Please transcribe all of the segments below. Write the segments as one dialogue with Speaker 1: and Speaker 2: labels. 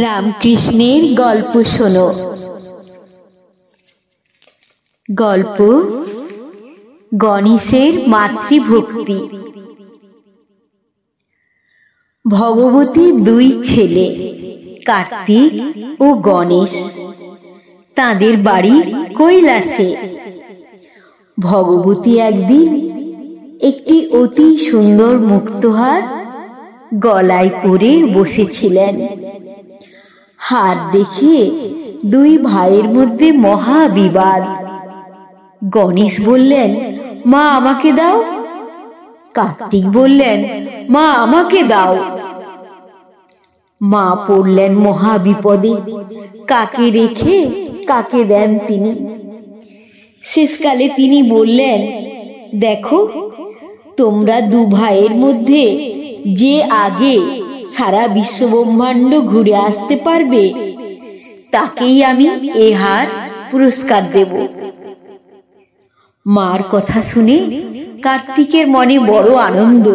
Speaker 1: রামকৃষ্ণের গল্প শোনো গল্প গণেশের মাতৃভক্তি ভগবতী দুই ছেলে কার্তিক ও গণেশ তাদের বাড়ি কৈলাসে ভগবতী একদিন একটি অতি সুন্দর মুক্তহার গলায় পরে বসেছিলেন হার দেখিয়ে দুই ভাইয়ের মধ্যে মহাবিবাদ গণেশ বললেন মা আমাকে দাও কার্তিক বললেন মা আমাকে দাও মা পড়লেন মহাবিপদে কাকে রেখে কাকে দেন তিনি শেষকালে তিনি বললেন দেখো তোমরা দু ভাইয়ের মধ্যে যে আগে সারা বিশ্ব ব্রহ্মাণ্ড ঘুরে আসতে পারবে তাকেই আমি এ হার পুরস্কার দেব মার কথা শুনে কার্তিকের মনে বড় আনন্দ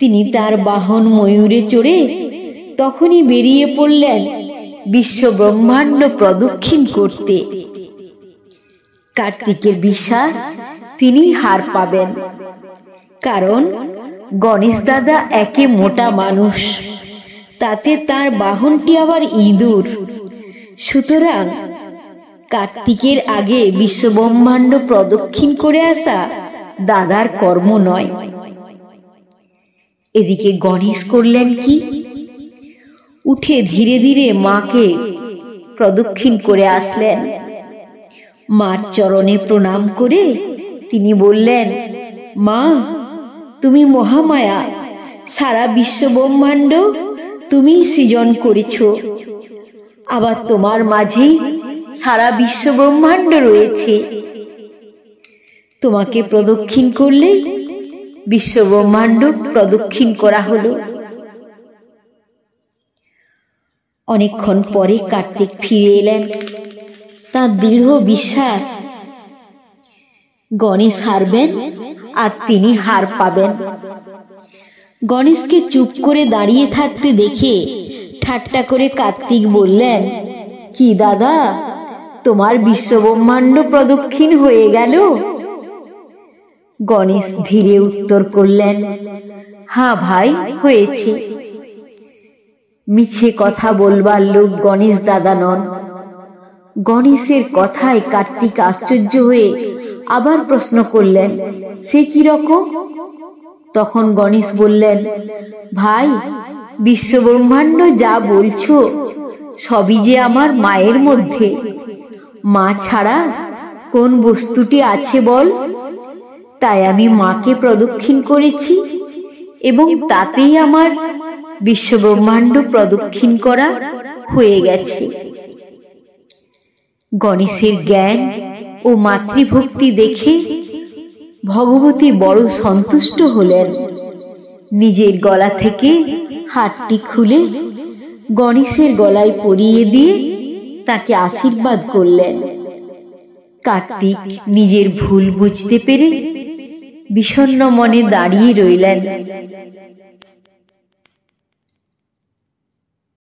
Speaker 1: তিনি তার বাহন ময়ূরে চড়ে তখনই বেরিয়ে পড়লেন বিশ্ব ব্রহ্মাণ্ড প্রদক্ষিণ করতে কার্তিকের বিশ্বাস তিনি হার পাবেন কারণ গণেশ দাদা একে মোটা মানুষ তাতে তার বাহনটি আবার ইঁদুর সুতরাং কার্তিকের আগে বিশ্বব্রহ্মাণ্ড প্রদক্ষিণ করে আসা দাদার কর্ম নয় এদিকে গণেশ করলেন কি উঠে ধীরে ধীরে মাকে প্রদক্ষিণ করে আসলেন মার চরণে প্রণাম করে তিনি বললেন মা তুমি মহামায়া সারা বিশ্ব ব্রহ্মাণ্ড তুমি সৃজন করেছ আবার তোমার মাঝেই সারা বিশ্ব ব্রহ্মাণ্ড রয়েছে তোমাকে প্রদক্ষিণ করলে বিশ্ব ব্রহ্মাণ্ড প্রদক্ষিণ করা হলো অনেকক্ষণ পরে কার্তিক ফিরে এলেন তার দৃঢ় বিশ্বাস গণেশ হারবেন আর তিনি হার পাবেন গণেশকে চুপ করে দাঁড়িয়ে থাকতে দেখে ঠাট্টা করে কার্তিক বললেন কি দাদা তোমার বিশ্বব্রহ্মাণ্ড প্রদক্ষিণ হয়ে গেল গণেশ ধীরে উত্তর করলেন হা ভাই হয়েছে মিছে কথা বলবার লোক গণেশ দাদা নন গণেশের কথায় কার্তিক আশ্চর্য হয়ে আবার প্রশ্ন করলেন সে কি রকম তখন গণেশ বললেন ভাই বিশ্বব্রহ্মাণ্ড যা বলছো সবই যে আমার মায়ের মধ্যে মা ছাড়া কোন বস্তুটি আছে বল তাই আমি মাকে প্রদক্ষিণ করেছি এবং তাতেই আমার বিশ্বব্রহ্মাণ্ড প্রদক্ষিণ করা হয়ে গেছে গণেশের জ্ঞান ও মাতৃভক্তি দেখে ভগবতী বড় সন্তুষ্ট হলেন নিজের গলা থেকে হাতটি খুলে গণেশের গলায় পরিয়ে দিয়ে তাকে আশীর্বাদ করলেন কার্তিক নিজের ভুল বুঝতে পেরে বিষণ্ন মনে দাঁড়িয়ে রইলেন